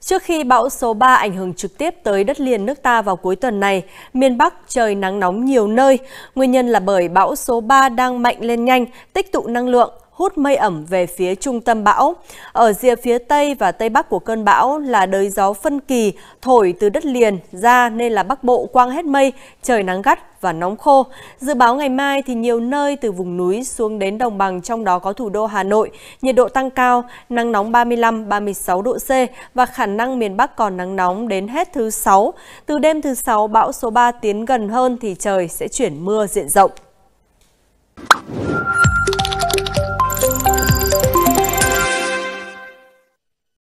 Trước khi bão số 3 ảnh hưởng trực tiếp tới đất liền nước ta vào cuối tuần này, miền Bắc trời nắng nóng nhiều nơi. Nguyên nhân là bởi bão số 3 đang mạnh lên nhanh, tích tụ năng lượng, hút mây ẩm về phía trung tâm bão. Ở rìa phía Tây và Tây Bắc của cơn bão là đới gió phân kỳ thổi từ đất liền ra nên là Bắc Bộ quang hết mây, trời nắng gắt và nóng khô. Dự báo ngày mai thì nhiều nơi từ vùng núi xuống đến đồng bằng trong đó có thủ đô Hà Nội, nhiệt độ tăng cao, nắng nóng 35-36 độ C và khả năng miền Bắc còn nắng nóng đến hết thứ 6. Từ đêm thứ 6, bão số 3 tiến gần hơn thì trời sẽ chuyển mưa diện rộng.